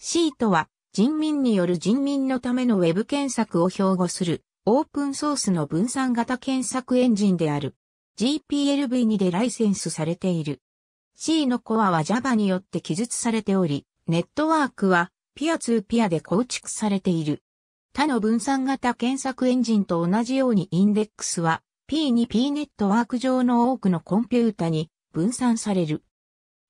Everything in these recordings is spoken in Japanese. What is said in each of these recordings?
C とは、人民による人民のためのウェブ検索を標語する、オープンソースの分散型検索エンジンである。GPLv2 でライセンスされている。C のコアは Java によって記述されており、ネットワークはピアツーピアで構築されている。他の分散型検索エンジンと同じようにインデックスは P2P ネットワーク上の多くのコンピュータに分散される。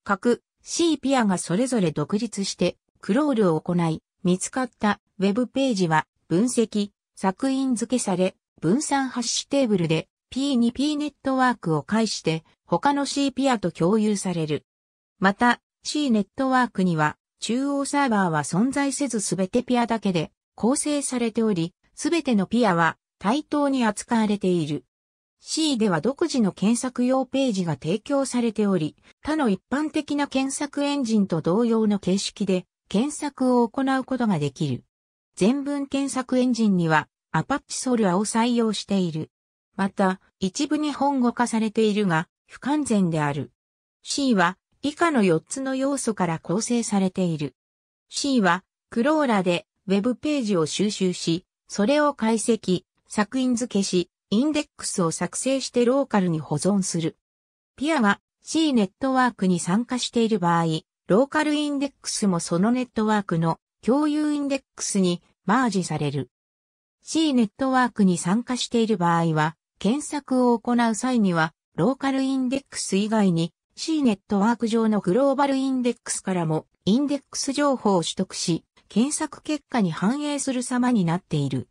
各 C ピアがそれぞれ独立してクロールを行い、見つかったウェブページは分析、作品付けされ、分散ハッシュテーブルで P2P ネットワークを介して他の C ピアと共有される。また C ネットワークには中央サーバーは存在せずすべてピアだけで構成されており、すべてのピアは対等に扱われている。C では独自の検索用ページが提供されており、他の一般的な検索エンジンと同様の形式で検索を行うことができる。全文検索エンジンにはアパッチソルアを採用している。また、一部日本語化されているが、不完全である。C は以下の4つの要素から構成されている。C はクローラでウェブページを収集し、それを解析、作品付けし、インデックスを作成してローカルに保存する。ピアは C ネットワークに参加している場合、ローカルインデックスもそのネットワークの共有インデックスにマージされる。C ネットワークに参加している場合は、検索を行う際には、ローカルインデックス以外に C ネットワーク上のグローバルインデックスからもインデックス情報を取得し、検索結果に反映する様になっている。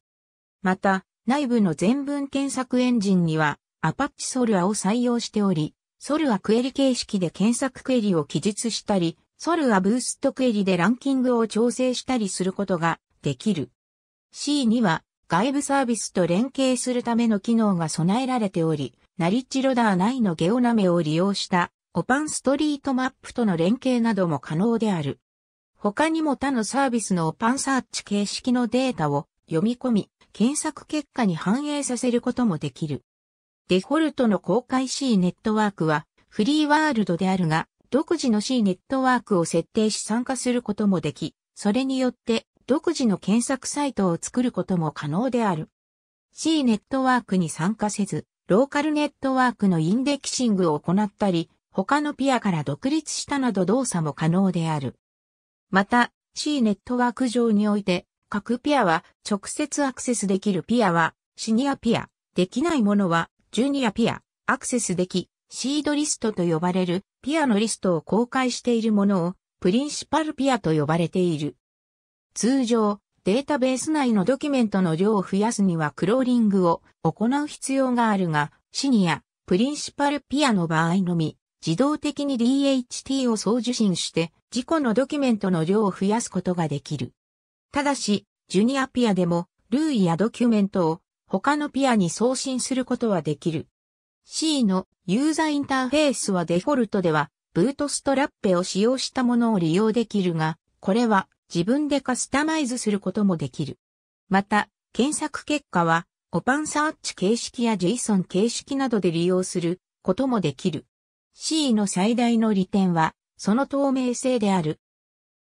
また、内部の全文検索エンジンには、アパッチソルアを採用しており、ソルアクエリ形式で検索クエリを記述したり、ソルはブーストクエリでランキングを調整したりすることができる。C には外部サービスと連携するための機能が備えられており、ナリッジロダー内のゲオナメを利用したオパンストリートマップとの連携なども可能である。他にも他のサービスのオパンサーチ形式のデータを読み込み、検索結果に反映させることもできる。デフォルトの公開 C ネットワークはフリーワールドであるが、独自の C ネットワークを設定し参加することもでき、それによって独自の検索サイトを作ることも可能である。C ネットワークに参加せず、ローカルネットワークのインデキシングを行ったり、他のピアから独立したなど動作も可能である。また、C ネットワーク上において、各ピアは直接アクセスできるピアはシニアピア、できないものはジュニアピア、アクセスでき、シードリストと呼ばれるピアのリストを公開しているものをプリンシパルピアと呼ばれている。通常、データベース内のドキュメントの量を増やすにはクローリングを行う必要があるが、シニア、プリンシパルピアの場合のみ、自動的に DHT を送受信して、自己のドキュメントの量を増やすことができる。ただし、ジュニアピアでも、ルーイやドキュメントを他のピアに送信することはできる。C のユーザーインターフェースはデフォルトではブートストラッペを使用したものを利用できるが、これは自分でカスタマイズすることもできる。また、検索結果はオパンサーチ形式や JSON 形式などで利用することもできる。C の最大の利点はその透明性である。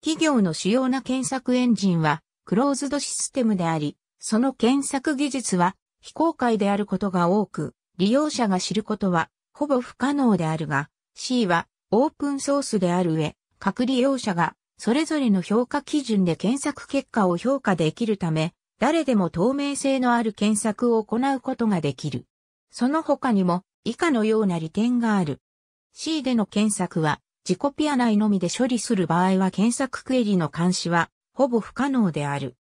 企業の主要な検索エンジンはクローズドシステムであり、その検索技術は非公開であることが多く、利用者が知ることはほぼ不可能であるが、C はオープンソースである上、各利用者がそれぞれの評価基準で検索結果を評価できるため、誰でも透明性のある検索を行うことができる。その他にも以下のような利点がある。C での検索は自己ピア内のみで処理する場合は検索クエリの監視はほぼ不可能である。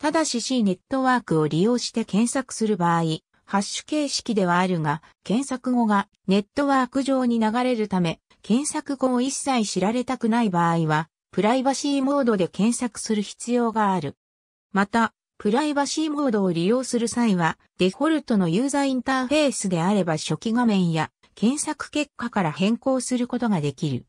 ただし C ネットワークを利用して検索する場合、ハッシュ形式ではあるが、検索後がネットワーク上に流れるため、検索後を一切知られたくない場合は、プライバシーモードで検索する必要がある。また、プライバシーモードを利用する際は、デフォルトのユーザーインターフェースであれば初期画面や検索結果から変更することができる。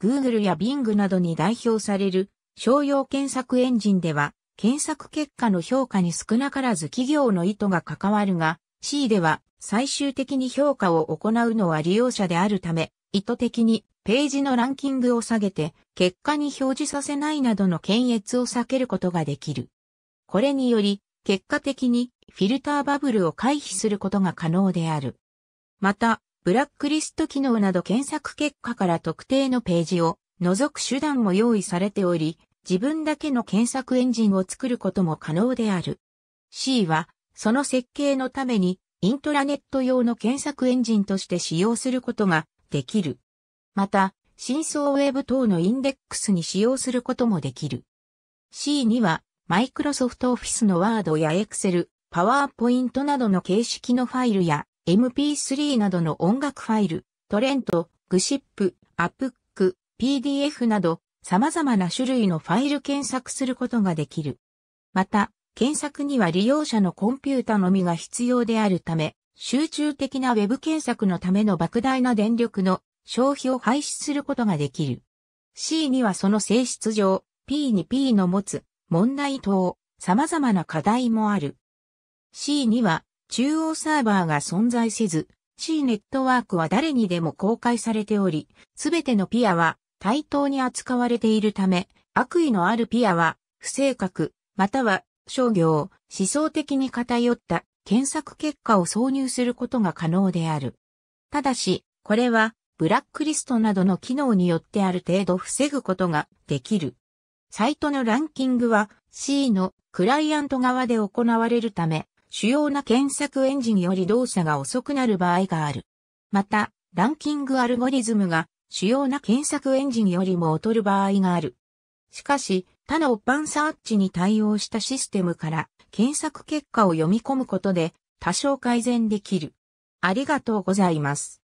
Google や Bing などに代表される商用検索エンジンでは、検索結果の評価に少なからず企業の意図が関わるが、C では最終的に評価を行うのは利用者であるため、意図的にページのランキングを下げて、結果に表示させないなどの検閲を避けることができる。これにより、結果的にフィルターバブルを回避することが可能である。また、ブラックリスト機能など検索結果から特定のページを除く手段も用意されており、自分だけの検索エンジンを作ることも可能である。C は、その設計のために、イントラネット用の検索エンジンとして使用することができる。また、真相ウェブ等のインデックスに使用することもできる。C には、マイクロソフトオフィスのワードやエクセル、パワーポイントなどの形式のファイルや MP3 などの音楽ファイル、トレント、グシップ、アップック、PDF など様々な種類のファイル検索することができる。また、検索には利用者のコンピュータのみが必要であるため、集中的な Web 検索のための莫大な電力の消費を廃止することができる。C にはその性質上、P に P の持つ問題等、様々な課題もある。C には中央サーバーが存在せず、C ネットワークは誰にでも公開されており、すべてのピアは対等に扱われているため、悪意のあるピアは、不正確、または、商業、思想的に偏った検索結果を挿入することが可能である。ただし、これは、ブラックリストなどの機能によってある程度防ぐことができる。サイトのランキングは C のクライアント側で行われるため、主要な検索エンジンより動作が遅くなる場合がある。また、ランキングアルゴリズムが主要な検索エンジンよりも劣る場合がある。しかし、他のオッパンサーチに対応したシステムから検索結果を読み込むことで多少改善できる。ありがとうございます。